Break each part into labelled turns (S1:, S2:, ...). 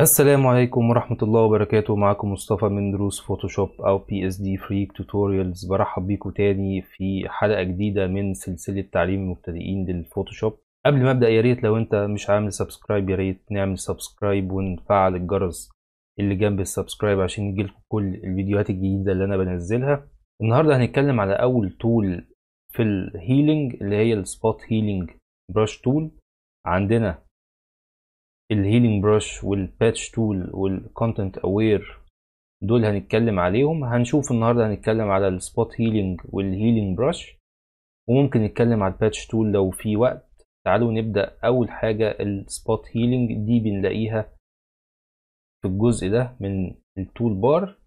S1: السلام عليكم ورحمة الله وبركاته معكم مصطفى من دروس فوتوشوب أو بي اس دي فريك توتوريالز برحب بيكم تاني في حلقة جديدة من سلسلة تعليم المبتدئين للفوتوشوب قبل ما ابدأ يا ريت لو انت مش عامل سبسكرايب يا ريت نعمل سبسكرايب ونفعل الجرس اللي جنب السبسكرايب عشان يجيلكم كل الفيديوهات الجديدة اللي انا بنزلها النهاردة هنتكلم على أول تول في الهيلينج اللي هي السبوت هيلينج براش تول عندنا الهيلينج برش والباتش تول والكونتنت اوير دول هنتكلم عليهم هنشوف النهارده هنتكلم على السبوت هيلينج والهيلينج برش وممكن نتكلم على الباتش تول لو في وقت تعالوا نبدا اول حاجه السبوت هيلينج دي بنلاقيها في الجزء ده من التول بار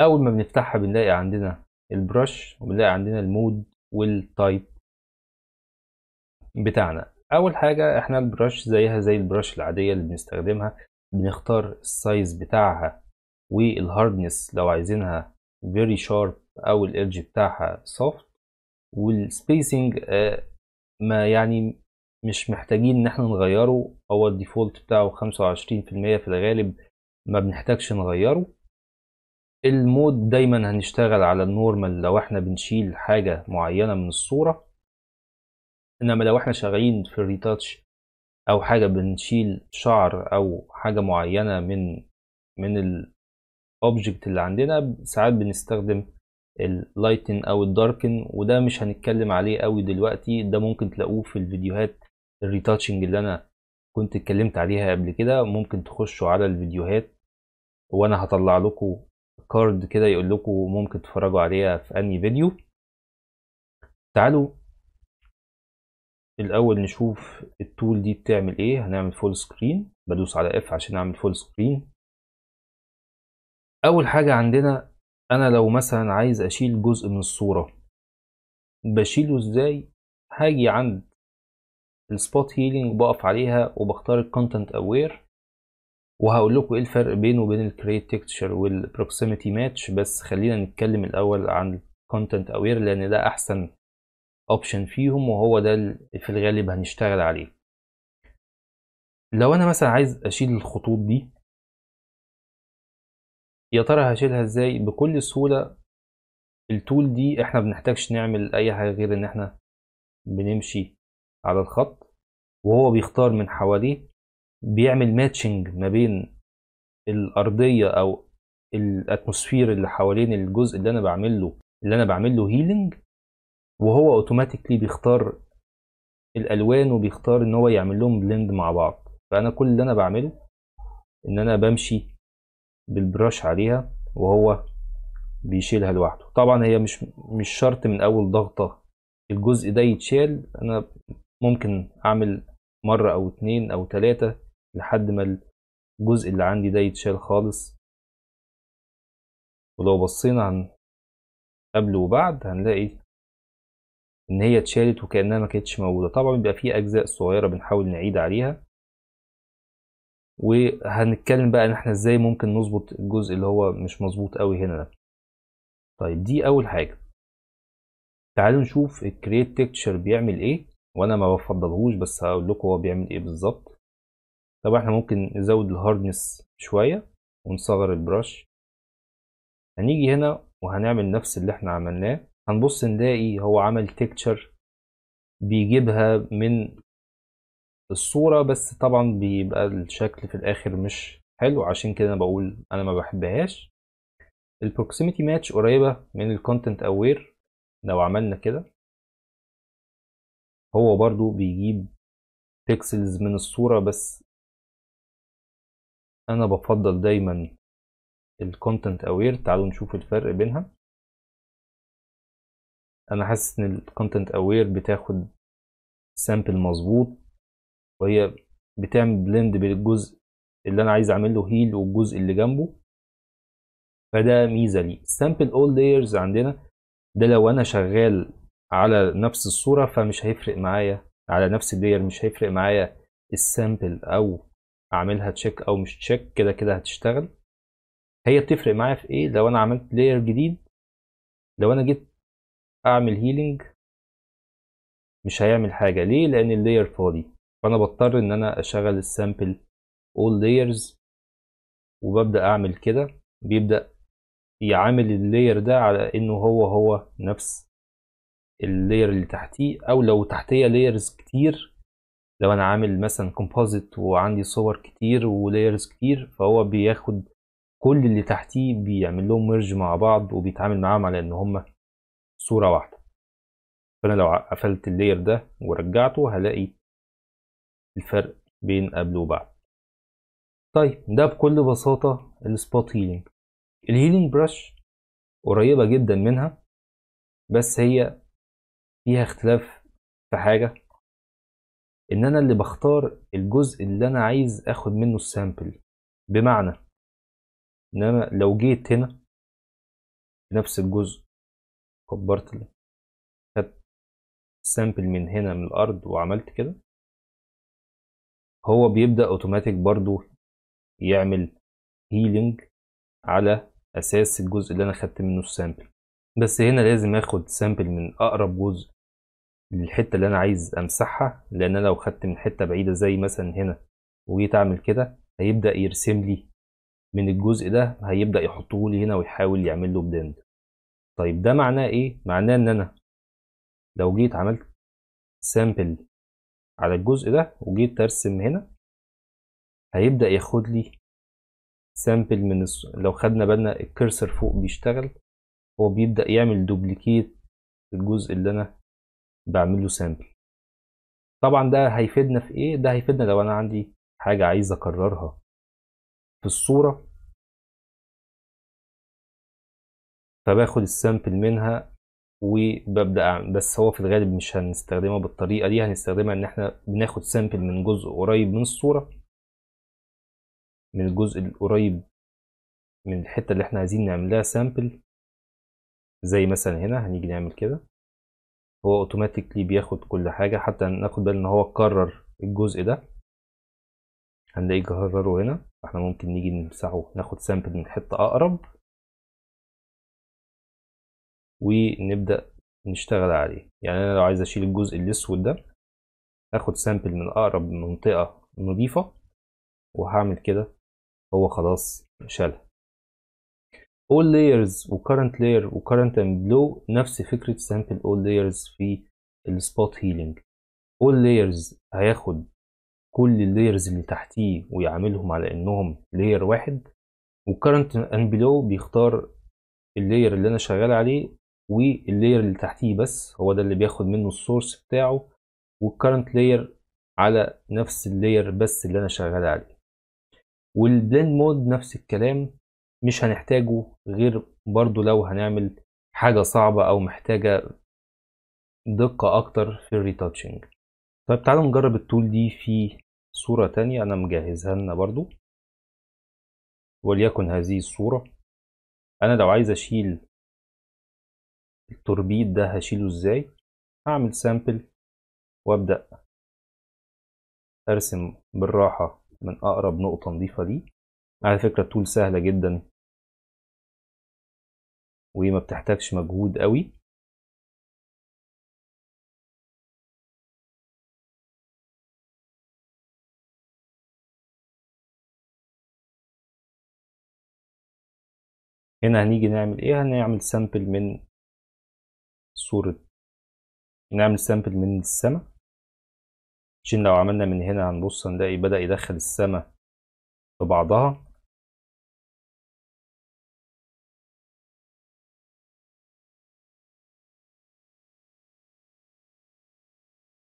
S1: اول ما بنفتحها بنلاقي عندنا البرش وبنلاقي عندنا المود والتايب بتاعنا اول حاجه احنا البراش زيها زي البراش العاديه اللي بنستخدمها بنختار السايز بتاعها والهاردنس لو عايزينها فيري شارب او الايدج بتاعها سوفت والسبيسنج آه، ما يعني مش محتاجين ان احنا نغيره هو الديفولت بتاعه 25% في الغالب ما بنحتاجش نغيره المود دايما هنشتغل على النورمال لو احنا بنشيل حاجة معينة من الصورة انما لو احنا شغالين في الريتاتش او حاجه بنشيل شعر او حاجه معينه من من الاوبجكت اللي عندنا ساعات بنستخدم اللايتن او الداركن وده مش هنتكلم عليه قوي دلوقتي ده ممكن تلاقوه في الفيديوهات الريتاتشنج اللي انا كنت اتكلمت عليها قبل كده ممكن تخشوا على الفيديوهات وانا هطلع لكم كارد كده يقول لكم ممكن تتفرجوا عليها في انهي فيديو تعالوا الاول نشوف التول دي بتعمل ايه هنعمل فول سكرين بدوس على اف عشان اعمل فول سكرين اول حاجه عندنا انا لو مثلا عايز اشيل جزء من الصوره بشيله ازاي هاجي عند السبوت هيلينج بقف عليها وبختار الكونتنت اوير وهقول لكم ايه الفرق بينه وبين الكريت تكتشر والبروكسيميتي ماتش بس خلينا نتكلم الاول عن الكونتنت اوير لان ده احسن اوبشن فيهم وهو ده في الغالب هنشتغل عليه لو انا مثلا عايز اشيل الخطوط دي يا ترى هشيلها ازاي بكل سهولة التول دي احنا بنحتاجش نعمل اي حاجة غير ان احنا بنمشي على الخط وهو بيختار من حواليه بيعمل ماتشنج ما بين الارضية او الاتموسفير اللي حوالين الجزء اللي انا بعمله اللي انا بعمله هيلينج وهو اوتوماتيكلي بيختار الالوان وبيختار ان هو يعمل لهم بلند مع بعض فانا كل اللي انا بعمله ان انا بمشي بالبراش عليها وهو بيشيلها لوحده طبعا هي مش مش شرط من اول ضغطه الجزء ده يتشال انا ممكن اعمل مره او اتنين او تلاته لحد ما الجزء اللي عندي ده يتشال خالص ولو بصينا عن قبل وبعد هنلاقي ان هي اتشالت وكانها ما كانتش موجوده طبعا بيبقى في اجزاء صغيره بنحاول نعيد عليها وهنتكلم بقى ان احنا ازاي ممكن نظبط الجزء اللي هو مش مظبوط قوي هنا ده طيب دي اول حاجه تعالوا نشوف الكريت تكتشر بيعمل ايه وانا ما بفضلهوش بس هقول لكم هو بيعمل ايه بالظبط طبعا احنا ممكن نزود الهاردنس شويه ونصغر البرش هنيجي هنا وهنعمل نفس اللي احنا عملناه هنبص نلاقي هو عمل تكتشر بيجيبها من الصورة بس طبعا بيبقى الشكل في الآخر مش حلو عشان كده أنا بقول أنا ما بحبهاش البروكسيميتي ماتش قريبة من الكونتنت أوير لو عملنا كده هو برضو بيجيب بيكسلز من الصورة بس أنا بفضل دايما الكونتنت أوير تعالوا نشوف الفرق بينها انا حاسس ان الكونتنت اوير بتاخد سامبل مظبوط وهي بتعمل بلند بين الجزء اللي انا عايز اعمل له هيل والجزء اللي جنبه فده ميزه لي سامبل اول لايرز عندنا ده لو انا شغال على نفس الصوره فمش هيفرق معايا على نفس اللاير مش هيفرق معايا السامبل او اعملها تشيك او مش تشيك كده كده هتشتغل هي بتفرق معايا في ايه لو انا عملت لاير جديد لو انا جيت اعمل هيلينج مش هيعمل حاجه ليه لان اللاير فاضي فانا بضطر ان انا اشغل السامبل all layers وببدا اعمل كده بيبدا يعامل اللاير ده على انه هو هو نفس اللاير اللي تحتيه او لو تحتيه لايرز كتير لو انا عامل مثلا كومبوزيت وعندي صور كتير ولايرز كتير فهو بياخد كل اللي تحتيه بيعمل لهم ميرج مع بعض وبيتعامل معاهم على ان هما صورة واحدة فأنا لو قفلت اللير ده ورجعته هلاقي الفرق بين قبل وبعد طيب ده بكل بساطة السبوت هيلينج الهيلينج برش قريبة جدا منها بس هي فيها اختلاف في حاجة ان انا اللي بختار الجزء اللي انا عايز اخد منه السامبل بمعنى ان انا لو جيت هنا نفس
S2: الجزء كبرت خدت سامبل من هنا من الارض
S1: وعملت كده هو بيبدا اوتوماتيك برضو يعمل هيلينج على اساس الجزء اللي انا خدت منه السامبل بس هنا لازم اخد سامبل من اقرب جزء للحته اللي انا عايز امسحها لان انا لو خدت من حته بعيده زي مثلا هنا وجيت اعمل كده هيبدا يرسم لي من الجزء ده هيبدا يحطه لي هنا ويحاول يعمل له بلند طيب ده معناه ايه معناه ان انا لو جيت عملت سامبل على الجزء ده وجيت ترسم هنا هيبدا ياخد لي سامبل من الس... لو خدنا بالنا الكرسر فوق بيشتغل هو بيبدا يعمل دوبليكيت الجزء اللي انا بعمل له سامبل طبعا ده هيفيدنا في ايه ده هيفيدنا لو انا عندي حاجه عايز اكررها في الصوره فباخد السامبل منها وببدا اعمل بس هو في الغالب مش هنستخدمها بالطريقه دي هنستخدمها ان احنا بناخد سامبل من جزء قريب من الصوره من الجزء القريب من الحته اللي احنا عايزين نعملها سامبل زي مثلا هنا هنيجي نعمل كده هو اوتوماتيكلي بياخد كل حاجه حتى ناخد بالنا ان هو كرر الجزء ده هنلاقيه كرره هنا فاحنا ممكن نيجي نمسحه ناخد سامبل من حته اقرب ونبدأ نشتغل عليه يعني أنا لو عايز أشيل الجزء الأسود ده اخد سامبل من أقرب منطقة نظيفة وهعمل كده هو خلاص شالها all layers و current layer و current and below نفس فكرة sample all layers في السبوت healing all layers هياخد كل اللايرز اللي تحتيه ويعملهم على انهم لاير واحد و current and below بيختار اللاير اللي انا شغال عليه واللاير اللي تحتيه بس هو ده اللي بياخد منه السورس بتاعه والكرنت لاير على نفس اللاير بس اللي انا شغال عليه والبلند مود نفس الكلام مش هنحتاجه غير برضو لو هنعمل حاجة صعبة او محتاجة دقة اكتر في الريتاتشنج طيب تعالوا نجرب التول دي في صورة تانية انا مجهزها لنا برضو وليكن هذه الصورة انا لو عايز اشيل التوربيت ده هشيله ازاي هعمل سامبل وابدأ ارسم بالراحة من اقرب نقطة نضيفة دي
S2: على فكرة التول سهلة جدا وما بتحتاجش مجهود قوي هنا هنيجي نعمل ايه هنعمل سامبل من صورة نعمل سامبل من السما عشان لو عملنا من هنا هنبص هنلاقي بدأ يدخل السما في بعضها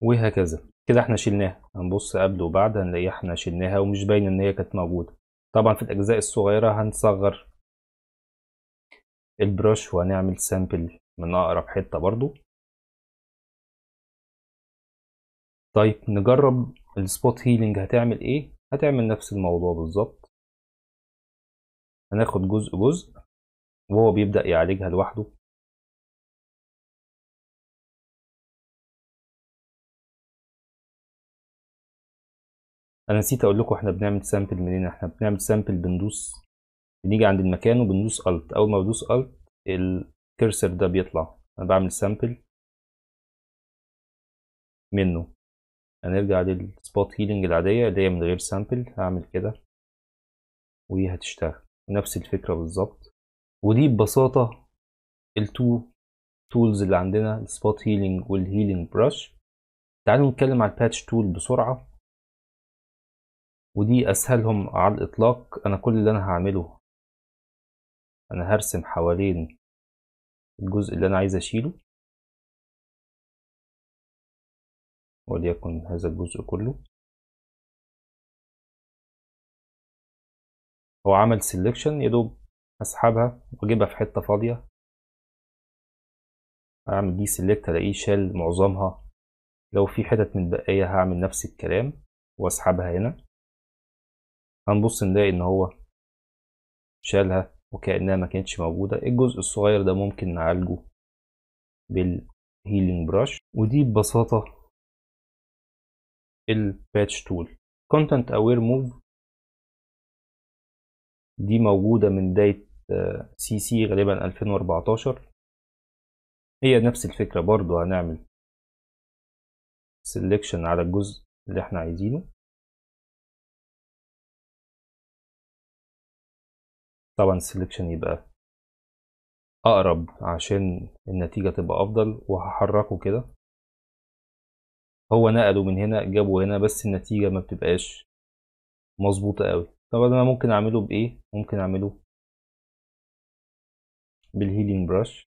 S2: وهكذا
S1: كده احنا شلناها هنبص قبل وبعد هنلاقي احنا شلناها ومش باينه ان هي كانت موجوده طبعا في الاجزاء الصغيره هنصغر البرش وهنعمل سامبل من اقرب حته برضو طيب نجرب السبوت هيلينج هتعمل ايه هتعمل نفس الموضوع بالظبط هناخد جزء جزء وهو بيبدأ يعالجها لوحده انا نسيت اقول لكم احنا بنعمل سامبل منين احنا بنعمل سامبل بندوس بنيجي عند المكان وبندوس الت اول ما بدوس الت الكرسر ده بيطلع انا بعمل سامبل منه هنرجع للسبوت هيلينج العادية اللي هي من غير سامبل هعمل كده وهتشتغل نفس الفكرة بالظبط ودي ببساطة التو تولز اللي عندنا السبوت هيلينج والهيلينج براش تعالوا نتكلم على الباتش تول بسرعة ودي أسهلهم على الإطلاق أنا كل اللي أنا هعمله أنا هرسم حوالين
S2: الجزء اللي أنا عايز أشيله وليكن هذا الجزء كله
S1: هو عمل سيلكشن يدوب هسحبها واجيبها في حتة فاضية اعمل دي سيلكت الاقيه شال معظمها لو في حتت متبقية هعمل نفس الكلام واسحبها هنا هنبص نلاقي ان هو شالها وكأنها ما كانتش موجودة الجزء الصغير ده ممكن نعالجه بالهيلينج براش ودي ببساطة الباتش تول كونتنت اوير موف دي موجودة من بداية سي آه، سي غالبا 2014 هي نفس الفكرة برضو هنعمل
S2: سيلكشن على الجزء اللي احنا عايزينه طبعا السلكشن يبقى اقرب
S1: عشان النتيجه تبقى افضل وهحركه كده هو نقله من هنا جابه هنا بس النتيجه ما بتبقاش مظبوطه قوي طبعا انا ممكن اعمله بايه ممكن اعمله بالهيلينج براش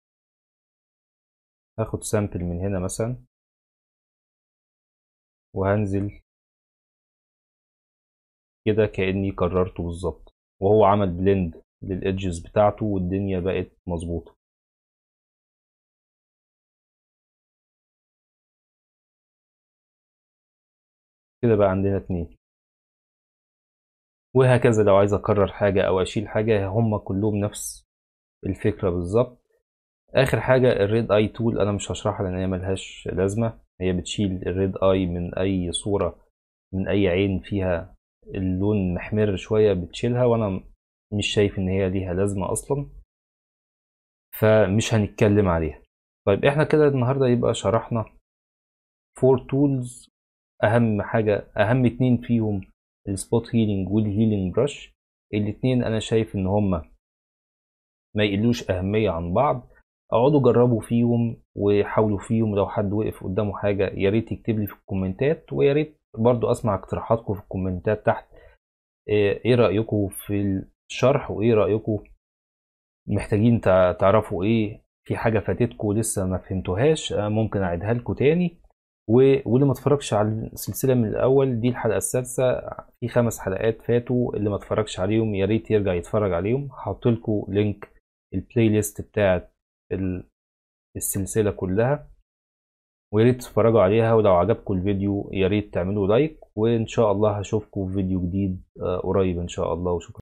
S2: هاخد سامبل من هنا مثلا
S1: وهنزل كده كأني كررته بالظبط وهو عمل بلند للإدجز بتاعته والدنيا بقت مظبوطة كده بقى عندنا اتنين وهكذا لو عايز اكرر حاجة او اشيل حاجة هما كلهم نفس الفكرة بالظبط اخر حاجة الريد اي تول انا مش هشرحها لان هي ملهاش لازمة هي بتشيل الريد اي من اي صورة من اي عين فيها اللون محمر شوية بتشيلها وانا مش شايف ان هي ليها لازمه اصلا فمش هنتكلم عليها طيب احنا كده النهارده يبقى شرحنا فور تولز اهم حاجه اهم اتنين فيهم السبوت هيلينج والهيلينج برش الاتنين انا شايف ان هما ما يقلوش اهميه عن بعض اقعدوا جربوا فيهم وحاولوا فيهم لو حد وقف قدامه حاجه يا ريت يكتب لي في الكومنتات ويا ريت برضو اسمع اقتراحاتكم في الكومنتات تحت ايه, إيه رايكم في الشرح وايه رايكم محتاجين تعرفوا ايه في حاجه فاتتكم لسه ما فهمتوهاش آه، ممكن اعيدها لكم تاني واللي ما اتفرجش على السلسله من الاول دي الحلقه السادسه في خمس حلقات فاتوا اللي ما اتفرجش عليهم يا ريت يرجع يتفرج عليهم هحط لكم لينك البلاي ليست بتاعه السلسله كلها ويا ريت تتفرجوا عليها ولو عجبكم الفيديو يا ريت تعملوا لايك وان شاء الله هشوفكم في فيديو جديد آه، قريب ان شاء الله
S2: وشكرا